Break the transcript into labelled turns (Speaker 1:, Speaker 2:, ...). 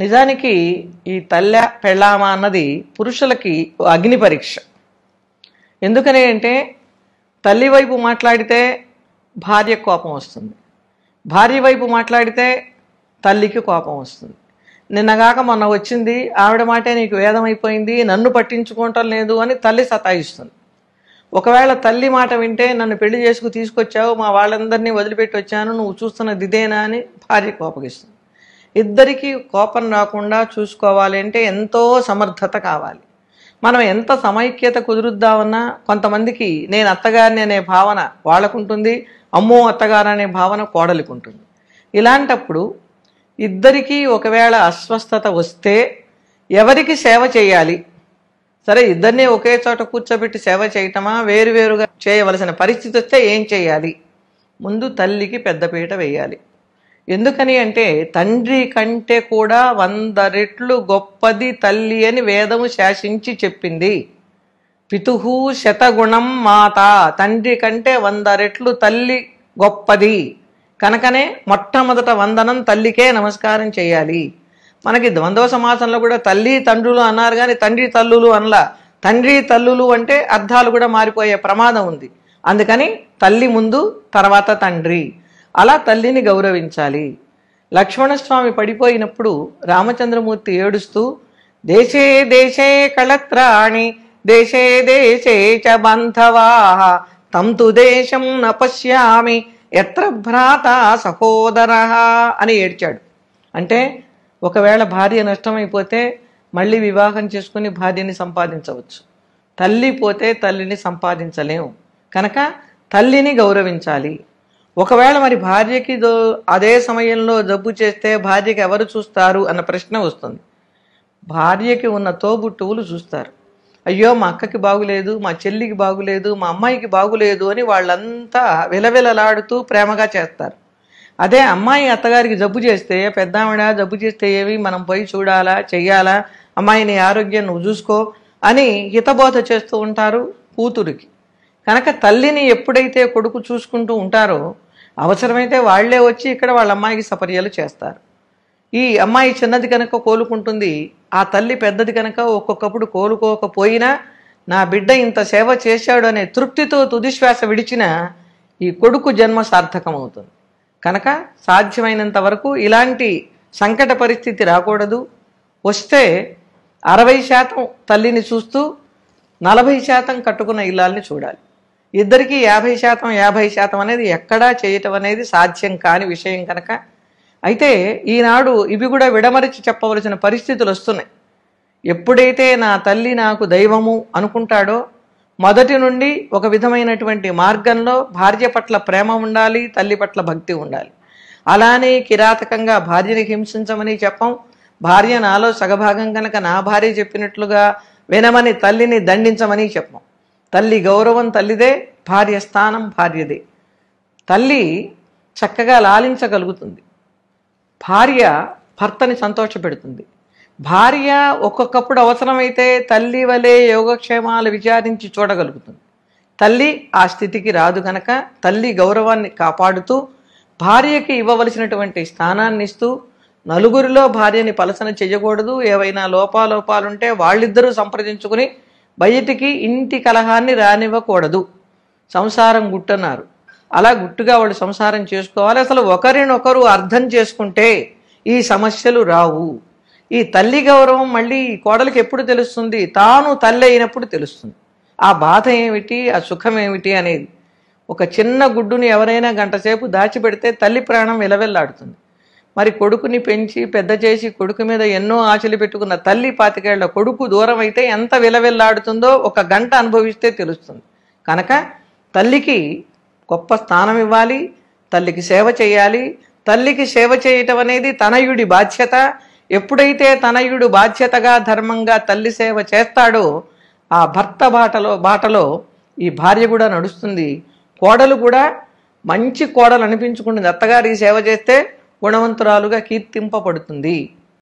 Speaker 1: నిజానికి ఈ తల్లి పెళ్ళామ అన్నది పురుషులకి అగ్ని పరీక్ష ఎందుకని అంటే తల్లి వైపు మాట్లాడితే భార్య కోపం వస్తుంది భార్య వైపు మాట్లాడితే తల్లికి కోపం వస్తుంది నిన్నగాక మొన్న వచ్చింది ఆవిడ మాటే నీకు వేదమైపోయింది నన్ను పట్టించుకోవటం లేదు అని తల్లి సతాయిస్తుంది ఒకవేళ తల్లి మాట వింటే నన్ను పెళ్లి చేసుకు తీసుకొచ్చావు మా వాళ్ళందరినీ వదిలిపెట్టి వచ్చాను నువ్వు చూస్తున్నది ఇదేనా అని భార్య కోపగిస్తుంది ఇద్దరికీ కోపం రాకుండా చూసుకోవాలి అంటే ఎంతో సమర్థత కావాలి మనం ఎంత సమైక్యత కుదురుద్దామన్నా కొంతమందికి నేను అత్తగారిని అనే భావన వాళ్ళకుంటుంది అమ్మో అత్తగారు అనే భావన కోడలికి ఉంటుంది ఇలాంటప్పుడు ఇద్దరికీ ఒకవేళ అస్వస్థత వస్తే ఎవరికి సేవ చేయాలి సరే ఇద్దరిని ఒకే చోట కూర్చోబెట్టి సేవ చేయటమా వేరువేరుగా చేయవలసిన పరిస్థితి వస్తే ఏం చేయాలి ముందు తల్లికి పెద్దపీట వేయాలి ఎందుకని అంటే తండ్రి కంటే కూడా వంద రెట్లు గొప్పది తల్లి అని వేదము శాసించి చెప్పింది పితుహు శతగుణం మాత తండ్రి కంటే వంద రెట్లు తల్లి గొప్పది కనుకనే మొట్టమొదట వందనం తల్లికే నమస్కారం చేయాలి మనకి ద్వంద్వ సమాసంలో కూడా తల్లి తండ్రులు అన్నారు కానీ తండ్రి తల్లులు అనలా తండ్రి తల్లులు అంటే అర్థాలు కూడా మారిపోయే ప్రమాదం ఉంది అందుకని తల్లి ముందు తర్వాత తండ్రి అలా తల్లిని గౌరవించాలి లక్ష్మణస్వామి పడిపోయినప్పుడు రామచంద్రమూర్తి ఏడుస్తూ దేశే దేశే కళత్రాణి దేశే దేశే చ బంధవా తంతు దేశం నపశ్యామి ఎత్ర భ్రాత సహోదర అని ఏడ్చాడు అంటే ఒకవేళ భార్య నష్టమైపోతే మళ్ళీ వివాహం చేసుకుని భార్యని సంపాదించవచ్చు తల్లి పోతే తల్లిని సంపాదించలేము కనుక తల్లిని గౌరవించాలి ఒకవేళ మరి భార్యకి అదే సమయంలో జబ్బు చేస్తే భార్యకి ఎవరు చూస్తారు అన్న ప్రశ్న వస్తుంది భార్యకి ఉన్న తోబుట్టువులు చూస్తారు అయ్యో మా అక్కకి బాగులేదు మా చెల్లికి బాగులేదు మా అమ్మాయికి బాగులేదు అని వాళ్ళంతా విలవిలలాడుతూ ప్రేమగా చేస్తారు అదే అమ్మాయి అత్తగారికి జబ్బు చేస్తే పెద్దావిడ జబ్బు చేస్తే ఏవి మనం పోయి చూడాలా చెయ్యాలా అమ్మాయిని ఆరోగ్యం నువ్వు చూసుకో అని హితబోధ చేస్తూ ఉంటారు కూతురికి కనుక తల్లిని ఎప్పుడైతే కొడుకు చూసుకుంటూ ఉంటారో అవసరమైతే వాళ్లే వచ్చి ఇక్కడ వాళ్ళ అమ్మాయికి సపర్యలు చేస్తారు ఈ అమ్మాయి చిన్నది కనుక కోలుకుంటుంది ఆ తల్లి పెద్దది కనుక ఒక్కొక్కప్పుడు కోలుకోకపోయినా నా బిడ్డ ఇంత సేవ చేశాడు అనే తృప్తితో తుదిశ్వాస విడిచిన ఈ కొడుకు జన్మ సార్థకమవుతుంది కనుక సాధ్యమైనంత వరకు ఇలాంటి సంకట పరిస్థితి రాకూడదు వస్తే అరవై శాతం తల్లిని చూస్తూ నలభై శాతం కట్టుకున్న ఇల్లాలని చూడాలి ఇద్దరికీ యాభై శాతం యాభై శాతం అనేది ఎక్కడా చేయటం అనేది సాధ్యం కాని విషయం కనుక అయితే ఈనాడు ఇవి కూడా విడమరిచి చెప్పవలసిన పరిస్థితులు వస్తున్నాయి ఎప్పుడైతే నా తల్లి నాకు దైవము అనుకుంటాడో మొదటి నుండి ఒక విధమైనటువంటి మార్గంలో భార్య పట్ల ప్రేమ ఉండాలి తల్లి పట్ల భక్తి ఉండాలి అలానే కిరాతకంగా భార్యని హింసించమని చెప్పం భార్య నాలో సగభాగం కనుక నా భార్య చెప్పినట్లుగా వినమని తల్లిని దండించమని చెప్పం తల్లి గౌరవం తల్లిదే భార్య స్థానం భార్యదే తల్లి చక్కగా లాలించగలుగుతుంది భార్య భర్తని సంతోషపెడుతుంది భార్య ఒక్కొక్కప్పుడు అవసరమైతే తల్లి వలె యోగక్షేమాలు విచారించి చూడగలుగుతుంది తల్లి ఆ స్థితికి రాదు కనుక తల్లి గౌరవాన్ని కాపాడుతూ భార్యకి ఇవ్వవలసినటువంటి స్థానాన్ని ఇస్తూ నలుగురిలో భార్యని పలసన చేయకూడదు ఏవైనా లోపాలోపాలుంటే వాళ్ళిద్దరూ సంప్రదించుకుని బయటికి ఇంటి కలహాన్ని రానివ్వకూడదు సంసారం గుట్టన్నారు అలా గుట్టుగా వాళ్ళు సంసారం చేసుకోవాలి అసలు ఒకరినొకరు అర్థం చేసుకుంటే ఈ సమస్యలు రావు ఈ తల్లి గౌరవం మళ్ళీ కోడలికి ఎప్పుడు తెలుస్తుంది తాను తల్లి అయినప్పుడు తెలుస్తుంది ఆ బాధ ఏమిటి ఆ సుఖం ఏమిటి అనేది ఒక చిన్న గుడ్డుని ఎవరైనా గంటసేపు దాచిపెడితే తల్లి ప్రాణం విలవెల్లాడుతుంది మరి కొడుకుని పెంచి పెద్ద చేసి కొడుకు మీద ఎన్నో ఆశలు పెట్టుకున్న తల్లి పాతికేళ్ల కొడుకు దూరం అయితే ఎంత విలవిల్లాడుతుందో ఒక గంట అనుభవిస్తే తెలుస్తుంది కనుక తల్లికి గొప్ప స్థానం ఇవ్వాలి తల్లికి సేవ చేయాలి తల్లికి సేవ చేయటం అనేది తనయుడి బాధ్యత ఎప్పుడైతే తనయుడు బాధ్యతగా ధర్మంగా తల్లి సేవ చేస్తాడో ఆ భర్త బాటలో బాటలో ఈ భార్య కూడా నడుస్తుంది కోడలు కూడా మంచి కోడలు అనిపించుకుంటుంది అత్తగారు ఈ సేవ చేస్తే గుణవంతురాలుగా కీర్తింపబడుతుంది